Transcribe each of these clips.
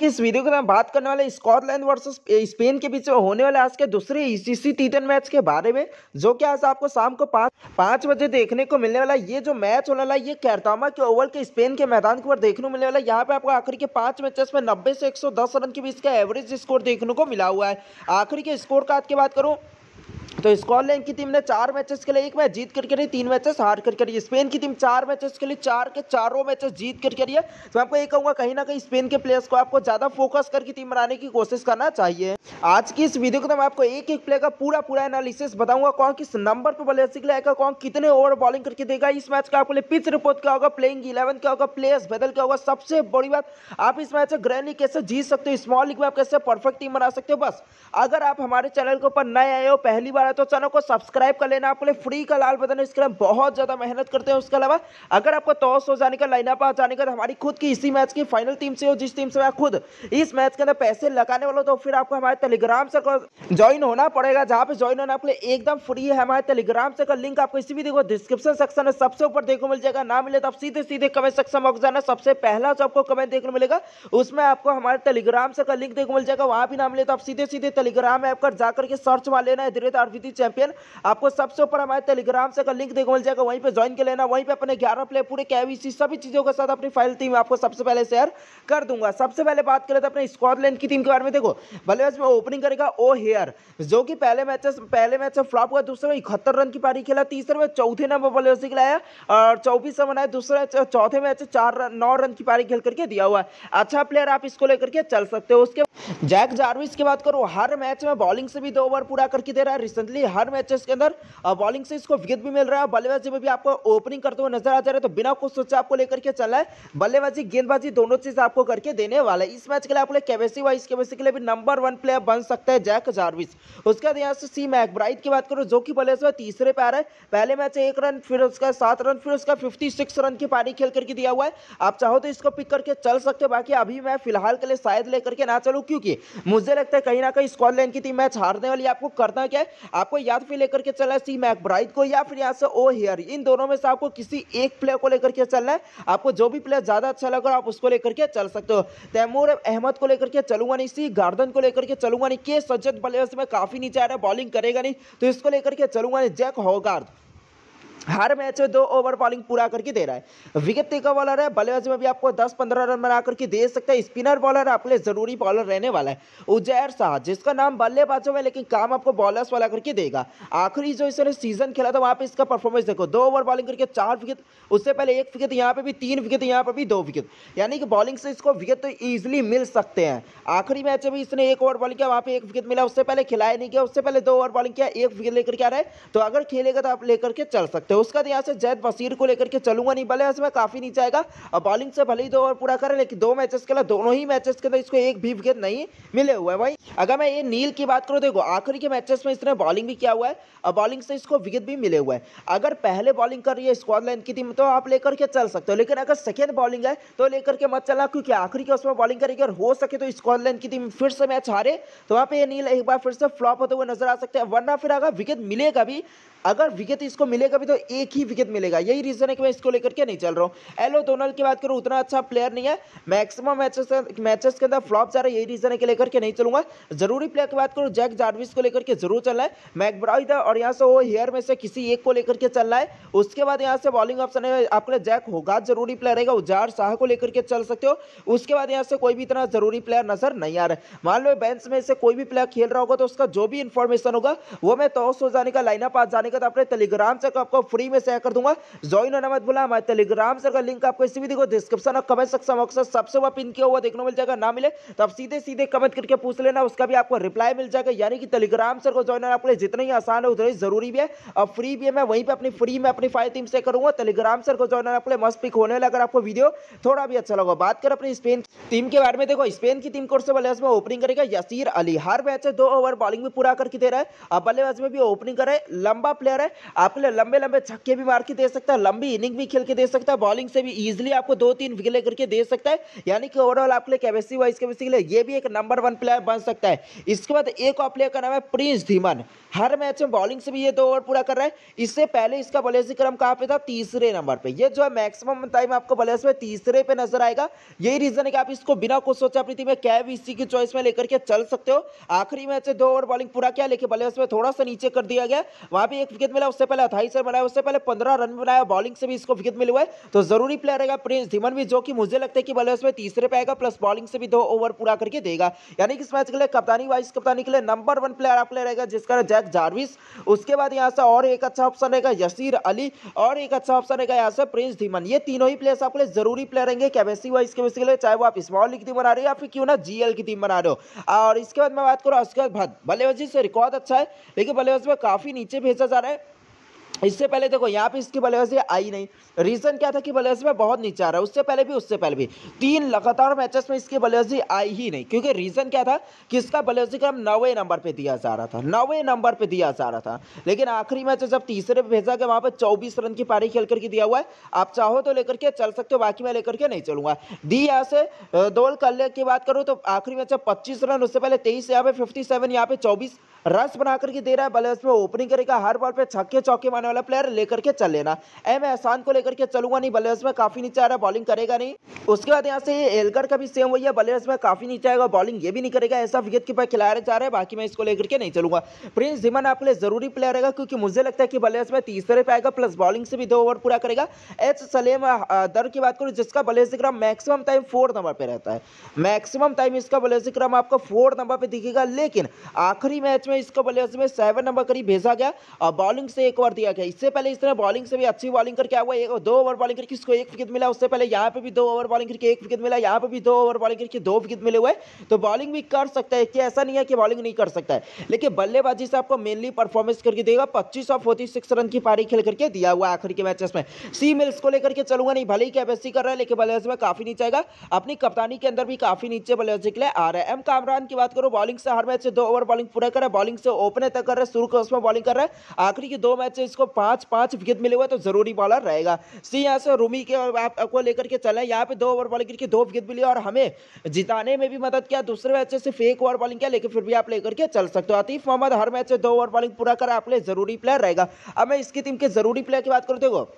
कि इस वीडियो के में बात करने वाले स्कॉटलैंड वर्सेस स्पेन के बीच में होने वाले आज के दूसरे ईसीसी टी मैच के बारे में जो कि आज आपको शाम को पाँच पाँच बजे देखने को मिलने वाला ये जो मैच होने वाला है ये कैरतामा के ओवर के स्पेन के मैदान के ऊपर देखने को मिलने वाला है यहाँ पे आपको आखिरी के पाँच मैचेस में नब्बे से एक रन के बीच का एवरेज स्कोर देखने को मिला हुआ है आखिरी के स्कोर का आज की बात करूँ तो स्कॉटलैंड की टीम ने चार मैचेस के लिए एक मैच जीत करके रही तीन मैचेस हार करके रही स्पेन की टीम चार मैचेस के लिए चार के चारों मैचेस जीत करके रही है तो मैं आपको ये कहूँगा कहीं ना कहीं स्पेन के प्लेयर्स को आपको ज़्यादा फोकस करके टीम बनाने की कोशिश करना चाहिए आज की इस वीडियो को तो मैं आपको एक एक प्लेयर का पूरा पूरा एनालिसिस बताऊंगा कौन किस नंबर पर सीख लाएगा कौन कितने ओवर बॉलिंग करके देगा इस मैच का आपको लिए पिच रिपोर्ट क्या होगा प्लेइंग इलेवन क्या होगा प्लेयर्स बदल क्या होगा सबसे बड़ी बात आप इस मैच से ग्रैंड कैसे जीत सकते हो स्मॉल लीग में आप कैसे परफेक्ट टीम बना सकते हो बस अगर आप हमारे चैनल के ऊपर नए आए हो पहली बार बार है तो चैनल को सब्सक्राइब कर लेना आपके लिए फ्री का लाल बदन इसके लिए बहुत ज़्यादा मेहनत करते हैं उसके अलावा अगर आपको टॉस हो जाने का लाइनअप आ जाने का तो हमारी खुद की इसी मैच की फाइनल टीम से हो जिस टीम से मैं खुद इस मैच के अंदर पैसे लगाने वाला तो फिर आपको हमारे टेलीग्राम से ज्वाइन होना पड़ेगा जहाँ पे ज्वाइन होना आपके एकदम फ्री है हमारे टेलीग्राम से लिंक आपको इसी भी देखो डिस्क्रिप्शन सेक्शन में सबसे ऊपर देखो मिल जाएगा ना मिले तो आप सीधे सीधे कमेंट सेक्शन में जाना सबसे पहला जो आपको कमेंट देखने मिलेगा उसमें आपको हमारे टेलीग्राम से लिंक देखो मिल जाएगा वहाँ भी ना मिले तो आप सीधे सीधे टेलीग्राम ऐप कर जाकर के सर्च मार लेना है धीरे आरपीटी चैंपियन आपको सबसे ऊपर हमारे टेलीग्राम से का लिंक देखो मिल जाएगा वहीं पर ज्वाइन कर लेना वहीं पर अपने ग्यारह प्लेयर पूरे केवीसी सभी चीज़ों के साथ अपनी फाइल टीम आपको सबसे पहले शेयर कर दूंगा सबसे पहले बात करें तो अपने स्कॉटलैंड की टीम के बारे में देखो भले इसमें ओपनिंग करेगा ओ हेयर जो कि पहले मैच पहले मैच में फ्लॉप हुआ दूसरे में इकहत्तर रन की पारी खेला तीसरे में चौथे नंबर बल्लेबाजी खिलाया और चौबीस रन बनाया दूसरे चौथे मैच चार रन नौ रन की पारी खेल करके दिया हुआ है अच्छा प्लेयर आप इसको लेकर के चल सकते हो उसके जैक जार्विस की बात करो हर मैच में बॉलिंग से भी दो ओवर पूरा करके दे रहा है रिसेंटली हर मैचेस के अंदर बॉलिंग से इसको विकेट भी मिल रहा है बल्लेबाजी में भी आपको ओपनिंग करते हुए नजर आ जा रहे तो बिना कुछ सोचे आपको लेकर के चला है बल्लेबाजी गेंदबाजी दोनों चीज आपको करके देने वाला है इस मैच के लिए आप लोग केबेसी वाइस केबेसी के लिए भी नंबर वन प्लेयर बन सकता है जैक जार्विस उसके बाद यहाँ से सी मैकब्राइट की बात करो जो कि बल्ले में तीसरे पैर है पहले मैच एक रन फिर उसका सात रन फिर उसका फिफ्टी सिक्स रन की पारी खेल करके दिया हुआ है आप चाहो तो इसको पिक करके चल सकते हो बाकी अभी मैं फिलहाल के लिए शायद लेकर के ना चलूँ क्योंकि मुझे लगता है कहीं ना कहीं स्कॉटलैंड की टीम मैच हारने वाली आपको करना क्या है आपको याद फिर लेकर के चलना है सी ब्राइट को या फिर यहाँ से ओ हेयर इन दोनों में से आपको किसी एक प्लेयर को लेकर के चलना है आपको जो भी प्लेयर ज़्यादा अच्छा लगा आप उसको लेकर के चल सकते हो तैमूर अहमद को लेकर के चलूंगा नहीं सी गार्डन को लेकर के चलूंगा नहीं के सज्जत बल्लेबाज में काफ़ी नीचे आ रहा है बॉलिंग करेगा नहीं तो इसको लेकर के चलूंगा नहीं जैक होगार्ड हर मैच में दो ओवर बॉलिंग पूरा करके दे रहा है विकेट टेकर बॉलर है बल्लेबाज में भी आपको 10-15 रन बना करके दे सकता है स्पिनर बॉलर आपके लिए जरूरी बॉलर रहने वाला है उजैर शाह जिसका नाम बल्लेबाजों में लेकिन काम आपको बॉलर्स वाला करके देगा आखिरी जो इसने सीजन खेला था वहाँ पर इसका परफॉर्मेंस देखो दो ओवर बॉलिंग करके चार विकेट उससे पहले एक विकेट यहाँ पर भी तीन विकेट यहाँ पर भी दो विकेट यानी कि बॉलिंग से इसको विकेट तो ईजिली मिल सकते हैं आखिरी मैच में भी इसने एक ओवर बॉलिंग किया वहाँ पर एक विकेट मिला उससे पहले खिलाया नहीं किया उससे पहले दो ओवर बॉलिंग किया एक विकेट लेकर के आ रहा है तो अगर खेलेगा तो आप लेकर के चल सकते तो उसके बाद तो यहाँ से जैद बसीर को लेकर के चलूंगा नहीं भले इसमें काफ़ी नीचे आएगा और बॉलिंग से भले ही दो ओवर पूरा करें लेकिन दो मैचेस के लिए दोनों ही मैचेस के अंदर इसको एक भी विकेट नहीं मिले हुए हैं भाई अगर मैं ये नील की बात करूँ देखो आखिरी के मैचेस में इसने बॉलिंग भी किया हुआ है और बॉलिंग से इसको विकेट भी मिले हुए हैं अगर पहले बॉलिंग कर रही है स्कॉटलैंड की टीम तो आप लेकर के चल सकते हो लेकिन अगर सेकेंड बॉलिंग है तो लेकर के मत चला क्योंकि आखिरी के उसमें बॉलिंग करेगी और हो सके तो स्कॉटलैंड की टीम फिर से मैच हारे तो वहाँ पे नील एक बार फिर से फ्लॉप होते हुए नजर आ सकते हैं वरना फिर अगर विकेट मिलेगा भी अगर विकेट इसको मिलेगा भी तो एक ही विकेट मिलेगा यही रीजन है कि मैं इसको लेकर के नहीं चल रहा हूँ एलो डोनल्ड की बात करूँ उतना अच्छा प्लेयर नहीं है मैक्सिमम मैचेस मैचेस के अंदर फ्लॉप जा रहा है यही रीजन है कि लेकर के नहीं चलूंगा जरूरी प्लेयर की बात करूँ जैक जार्विस को लेकर के जरूर चलना है मैकब्राइड और यहाँ से वो हेयर में से किसी एक को लेकर के चलना है उसके बाद यहाँ से बॉलिंग ऑप्शन है आपके लिए जैक होगा जरूरी प्लेयर रहेगा उजार शाह को लेकर के चल सकते हो उसके बाद यहाँ से कोई भी इतना जरूरी प्लेयर नजर नहीं आ रहा है मान लो बेंच में से कोई भी प्लेयर खेल रहा होगा तो उसका जो भी इन्फॉर्मेशन होगा वो मैं तो हो जाने का लाइनअप आ जाने का तो अपने टेलीग्राम से आपको फ्री में शेयर कर दूंगा ज्वाइन होना मत बोला हमारे टेलीग्राम सर का लिंक आपको इसी वीडियो को डिस्क्रिप्शन और कमेंट सेक्शन बॉक्स में सबसे वह पिन किया हुआ देखने मिल जाएगा ना मिले तो आप सीधे सीधे कमेंट करके पूछ लेना उसका भी आपको रिप्लाई मिल जाएगा यानी कि टेलीग्राम सर को ज्वाइन होना आपके लिए जितना ही आसान है उतना ही जरूरी भी है और फ्री भी है मैं वहीं पर अपनी फ्री में अपनी फाइल टीम से करूंगा टेलीग्राम सर को ज्वाइन होना आपके लिए मस्त पिक होने लगा आपको वीडियो थोड़ा भी अच्छा लगा बात कर अपनी स्पेन टीम के बारे में देखो स्पेन की टीम कोर्स बल्लेबाज में ओपनिंग करेगा यसीर अली हर मैच है दो ओवर बॉलिंग भी पूरा करके दे रहा है अब बल्लेबाज में भी ओपनिंग कर रहे है लंबा प्लेयर है आपके लिए लंबे लंबे में छक्के भी मार के दे सकता है लंबी इनिंग भी खेल के दे सकता है बॉलिंग से भी इजिली आपको दो तीन विकेट करके दे सकता है यानी कि ओवरऑल आपके लिए कैपेसिटी वाइज कैपेसिटी के लिए ये भी एक नंबर वन प्लेयर बन सकता है इसके बाद एक और प्लेयर का नाम है प्रिंस धीमन हर मैच में बॉलिंग से भी ये दो ओवर पूरा कर रहा है इससे पहले इसका बलेसी क्रम कहाँ पे था तीसरे नंबर पर यह जो है मैक्सिमम टाइम आपको बलेस में तीसरे पे नजर आएगा यही रीजन है कि आप इसको बिना कुछ सोचा प्रीति में कैब इसी की चॉइस में लेकर के चल सकते हो आखिरी मैच दो ओवर बॉलिंग पूरा किया लेकिन बलेस में थोड़ा सा नीचे कर दिया गया वहां भी एक विकेट मिला उससे पहले अथाई सर बनाया सबसे पहले पंद्रह रन बनाया बॉलिंग से भी इसको विकेट मिले हुए तो जरूरी प्लेयर रहेगा प्रिंस धीमन भी जो कि मुझे लगता है कि बल्ले उसमें तीसरे पे आएगा प्लस बॉलिंग से भी दो ओवर पूरा करके देगा यानी कि इस मैच के लिए कप्तानी वाइस कप्तानी के लिए नंबर वन प्लेयर आपके रहेगा जिसका नाम जैक जारविस उसके बाद यहाँ से और एक अच्छा ऑप्शन रहेगा यसीर अली और एक अच्छा ऑप्शन रहेगा यहाँ से प्रिंस धीमन ये तीनों ही प्लेयर्स आपके लिए जरूरी प्लेयर रहेंगे कैपेसिटी वाइस के लिए चाहे वो आप स्मॉल लीग टीम बना रहे हो या फिर क्यों ना जीएल की टीम बना रहे हो और इसके बाद मैं बात करूँ उसके बाद बल्लेबाजी से रिकॉर्ड अच्छा है लेकिन बल्लेबाजी में काफ़ी नीचे भेजा जा रहा है इससे पहले देखो यहाँ पे इसकी बल्लेबाजी आई नहीं रीज़न क्या था कि बल्लेबाजी में बहुत नीचे आ रहा है उससे पहले भी उससे पहले भी तीन लगातार मैचेस में इसकी बल्लेबाजी आई ही नहीं क्योंकि रीज़न क्या था कि इसका बल्लेबाजी क्रम नवे नंबर पे दिया जा रहा था नौवे नंबर पे दिया जा रहा था लेकिन आखिरी मैच जब तीसरे पे भेजा गया वहां पर चौबीस रन की पारी खेल करके दिया हुआ है आप चाहो तो लेकर के चल सकते हो बाकी मैं लेकर के नहीं चलूंगा दी यहाँ से दोल कल की बात करूँ तो आखिरी मैच जब पच्चीस रन उससे पहले तेईस यहाँ पे फिफ्टी सेवन यहाँ पे चौबीस रन बना करके दे रहा है बल्लेबाज में ओपनिंग करेगा हर बॉल पे छक्के चौके मारने वाला प्लेयर लेकर के चल लेना ए मैं एहसान को लेकर के चलूंगा नहीं बल्लेबाज में काफी नीचे आ रहा है बॉलिंग करेगा नहीं उसके बाद यहाँ से एलकर का भी सेम वही है बल्लेबाज में काफी नीचे आएगा बॉलिंग ये भी नहीं करेगा ऐसा विकेट कीपर खिलाया जा रहा है बाकी मैं इसको लेकर के नहीं चलूंगा प्रिंस धीमन आपके लिए जरूरी प्लेयर रहेगा क्योंकि मुझे लगता है कि बल्लेबाज में तीसरे पे आएगा प्लस बॉलिंग से भी दो ओवर पूरा करेगा एच सलेम दर की बात करूँ जिसका बल्लेबाजी क्रम मैक्सिमम टाइम फोर नंबर पर रहता है मैक्सिमम टाइम इसका बल्लेबाजी क्रम आपको फोर नंबर पर दिखेगा लेकिन आखिरी मैच में इसको बल्लेबाज में सेवन नंबर करीब भेजा गया और बॉलिंग से एक ओवर दिया गया इससे पहले इस तरह बॉलिंग से भी अच्छी बॉलिंग करके आया हुआ एक दो ओवर बॉलिंग करके इसको एक विकेट मिला उससे पहले यहाँ पे भी दो ओवर बॉलिंग करके एक विकेट मिला यहाँ पे भी दो ओवर बॉलिंग करके दो विकेट मिले हुए तो बॉलिंग भी कर सकता है कि ऐसा नहीं है कि बॉलिंग नहीं कर सकता है लेकिन बल्लेबाजी से आपको मेनली परफॉर्मेंस करके देगा पच्चीस और फोर्टी रन की पारी खेल करके दिया हुआ आखिर के मैचेस में सी मिल्स को लेकर के चलूंगा नहीं भले ही कैपेसिटी कर रहा है लेकिन बल्लेबाजी में काफी नीचे आएगा अपनी कप्तानी के अंदर भी काफी नीचे बल्लेबाजी के लिए आ रहा है एम कामरान की बात करो बॉलिंग से हर मैच से दो ओवर बॉलिंग पूरा कर रहा है बॉलिंग से ओपन तक कर रहा है शुरू को उसमें बॉलिंग कर रहा है आखिरी के दो मैच इसको पाँच पाँच विकेट मिले हुए तो ज़रूरी बॉलर रहेगा सी यहाँ से रूमी के आपको लेकर के चले यहाँ पे दो ओवर बॉलिंग करके दो विकेट मिले और हमें जिताने में भी मदद किया दूसरे मैच से फेक ओवर बॉलिंग किया लेकिन फिर भी आप लेकर के चल सकते हो आतीफ मोहम्मद हर मैच से दो ओवर बॉलिंग पूरा कर आप ज़रूरी प्लेयर रहेगा अब मैं इसकी टीम के ज़रूरी प्लेयर की बात करूँ देखो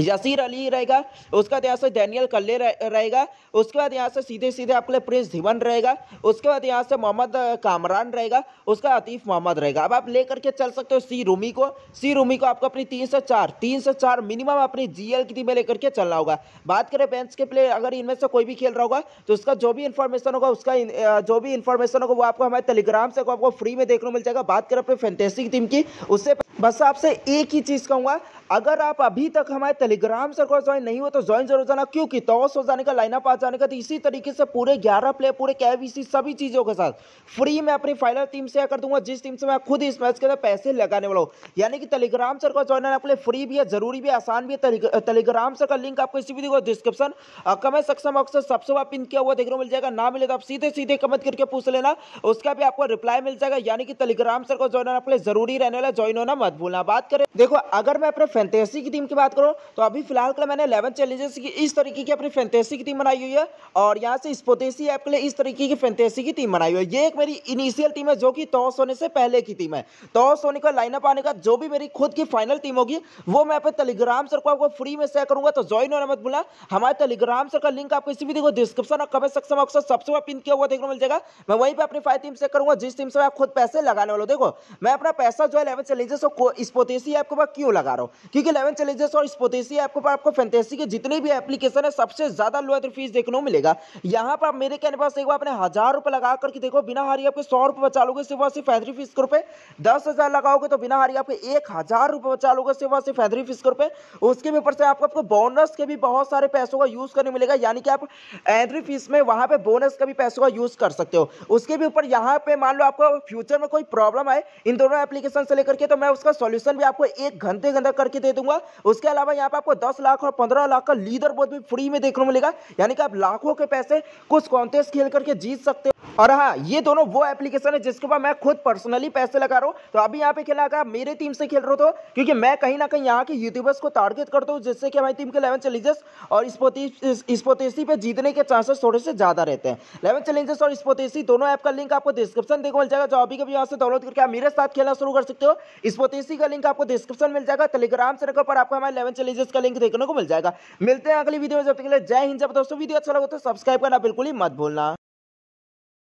यसीर अली रहेगा उसके बाद यहाँ से डैनियल कल्ले रहेगा उसके बाद यहाँ से सीधे सीधे आपके लिए प्रिंस धीवन रहेगा उसके बाद यहाँ से मोहम्मद कामरान रहेगा उसका अतीफ मोहम्मद रहेगा अब आप ले करके चल सकते हो सी रूमी को सी रूमी को आपको अपनी तीन से चार तीन से चार मिनिमम अपनी जीएल की टीम में लेकर के चलना होगा बात करें बेंच के प्लेयर अगर इनमें से कोई भी खेल रहा होगा तो उसका जो भी इन्फॉर्मेशन होगा उसका जो भी इन्फॉर्मेशन होगा वो आपको हमारे टेलीग्राम से आपको फ्री में देखने को मिल जाएगा बात करें अपने फैंटेसिक टीम की उससे बस आपसे एक ही चीज़ कहूंगा अगर आप अभी तक हमारे टेलीग्राम सर्कल ज्वाइन नहीं हो तो ज्वाइन जरूर जाना क्योंकि टॉस हो जाने का लाइनअप आ जाने का तो इसी तरीके से पूरे ग्यारह प्लेयर पूरे के सभी चीज़ों के साथ फ्री में अपनी फाइनल टीम से कर दूंगा जिस टीम से मैं खुद इस मैच के अंदर पैसे लगाने वाला हूँ यानी कि टेलीग्राम सर्कल ज्वाइन आपके लिए फ्री भी है जरूरी भी है आसान भी है टेलीग्राम सर्कल लिंक आपको इसी वीडियो डिस्क्रिप्शन कमेंट सक्षम अक्सर सबसे वहां पिन किया हुआ देखने मिल जाएगा ना मिले तो आप सीधे सीधे कमेंट करके पूछ लेना उसका भी आपको रिप्लाई मिल जाएगा यानी कि टेलीग्राम सर्कल ज्वाइन आपके लिए जरूरी रहने वाला ज्वाइन होना मत मत भूलना बात करें देखो अगर मैं अपने फैंतेसी की टीम की बात करूँ तो अभी फिलहाल के लिए मैंने इलेवन चैलेंजेस की इस तरीके की अपनी फैंतेसी की टीम बनाई हुई है और यहाँ से स्पोतेसी ऐप के लिए इस तरीके की फैंतेसी की टीम बनाई हुई है ये एक मेरी इनिशियल टीम है जो कि टॉस होने से पहले की टीम है टॉस होने का लाइनअप आने का जो भी मेरी खुद की फाइनल टीम होगी वो मैं अपने टेलीग्राम सर को आपको फ्री में शेयर करूंगा तो ज्वाइन होना मत भूलना हमारे टेलीग्राम सर का लिंक आपको इसी भी देखो डिस्क्रिप्शन और कमेंट सेक्शन में अक्सर सबसे पिन किया हुआ देखने मिल जाएगा मैं वहीं पर अपनी फाइव टीम से करूंगा जिस टीम से मैं खुद पैसे लगाने वालों देखो मैं अपना पैसा जो है इलेवन चैलेंजेस को स्पोतेसी ऐप के पास क्यों लगा रहा हूँ क्योंकि इलेवन चैलेंजेस और स्पोतेसी ऐप के पास आपको फैंतेसी के जितने भी एप्लीकेशन है सबसे ज़्यादा लोअर फीस देखने को मिलेगा यहाँ पर मेरे कहने पास एक बार अपने हज़ार रुपये लगा करके देखो बिना हारी आपके सौ रुपये बचा लोगे सिर्फ और सिर्फ फैदरी फीस के रुपये दस हज़ार लगाओगे तो बिना हारी आपके एक हज़ार रुपये बचा लोगे सिर्फ और सिर्फ फैदरी फीस के रुपये उसके भी ऊपर से आपको आपको बोनस के भी बहुत सारे पैसों का यूज़ करने मिलेगा यानी कि आप एंट्री फीस में वहाँ पर बोनस का भी पैसों का यूज़ कर सकते हो उसके भी ऊपर यहाँ पे मान लो आपको फ्यूचर में कोई प्रॉब्लम आए इन दोनों एप्लीकेशन से लेकर के तो मैं उसका इसका सॉल्यूशन भी आपको एक घंटे के अंदर करके दे दूंगा उसके अलावा यहाँ पर आपको दस लाख और पंद्रह लाख का लीडर बोर्ड भी फ्री में देखने को मिलेगा यानी कि आप लाखों के पैसे कुछ कॉन्टेस्ट खेल करके जीत सकते हो और हाँ ये दोनों वो एप्लीकेशन है जिसके ऊपर मैं खुद पर्सनली पैसे लगा रहा हूँ तो अभी यहाँ पे खेला गया मेरे टीम से खेल रहा तो क्योंकि मैं कहीं ना कहीं यहाँ के यूट्यूबर्स को टारगेट करता हूँ जिससे कि हमारी टीम के इलेवन चैलेंजेस और स्पोतेसी पे जीतने के चांसेस थोड़े से ज़्यादा रहते हैं इलेवन चैलेंजेस और स्पोतेसी दोनों ऐप का लिंक आपको डिस्क्रिप्शन देखो मिल जाएगा जो अभी कभी यहाँ से डाउनलोड करके आप मेरे साथ खेलना शुरू कर सकते हो स्पोतेसी का लिंक आपको डिस्क्रिप्शन मिल जाएगा टेलीग्राम से पर आपको हमारे इलेवन चैलेंजेस का लिंक देखने को मिल जाएगा मिलते हैं अगली वीडियो में जब तक जय हिंद जब दोस्तों वीडियो अच्छा लगता है सब्सक्राइब करना बिल्कुल ही मत भूलना